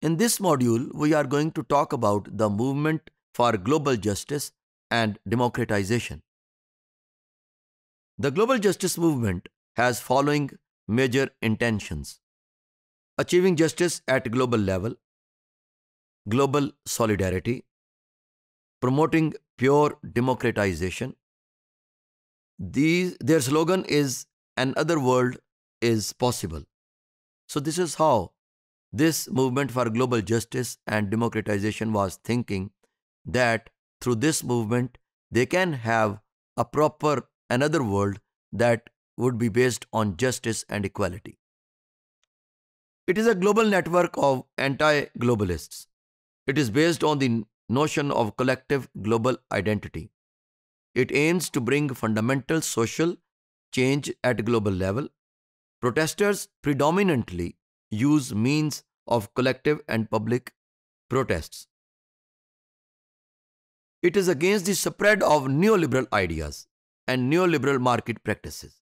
In this module, we are going to talk about the movement for global justice and democratization. The global justice movement has following major intentions. Achieving justice at global level, global solidarity, promoting pure democratization. These, their slogan is another world is possible. So this is how this movement for global justice and democratization was thinking that through this movement, they can have a proper another world that would be based on justice and equality. It is a global network of anti globalists. It is based on the notion of collective global identity. It aims to bring fundamental social change at global level. Protesters predominantly use means of collective and public protests. It is against the spread of neoliberal ideas and neoliberal market practices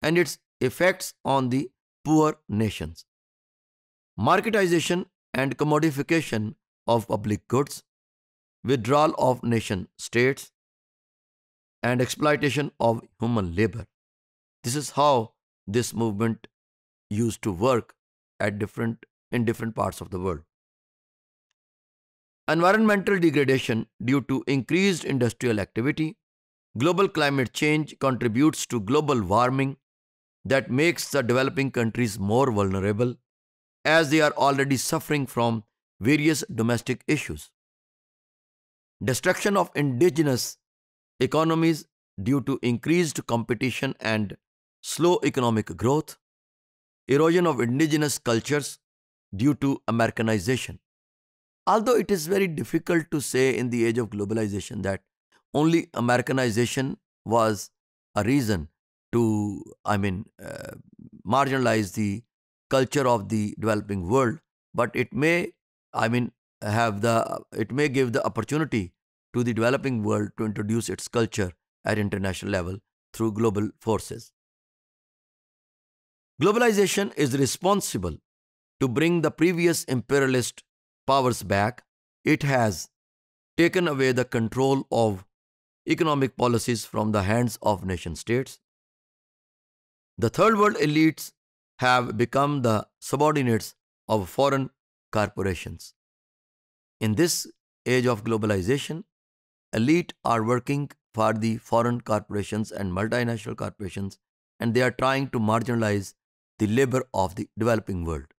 and its effects on the poor nations. Marketization and commodification of public goods, withdrawal of nation states, and exploitation of human labor. This is how this movement used to work at different in different parts of the world. Environmental degradation due to increased industrial activity, global climate change contributes to global warming that makes the developing countries more vulnerable as they are already suffering from various domestic issues. Destruction of indigenous economies due to increased competition and slow economic growth, erosion of indigenous cultures due to Americanization. Although it is very difficult to say in the age of globalization that only Americanization was a reason to, I mean, uh, marginalize the culture of the developing world, but it may, I mean, have the, it may give the opportunity to the developing world to introduce its culture at international level through global forces. Globalization is responsible to bring the previous imperialist powers back. It has taken away the control of economic policies from the hands of nation states. The third world elites have become the subordinates of foreign corporations. In this age of globalization, elite are working for the foreign corporations and multinational corporations and they are trying to marginalize the labor of the developing world.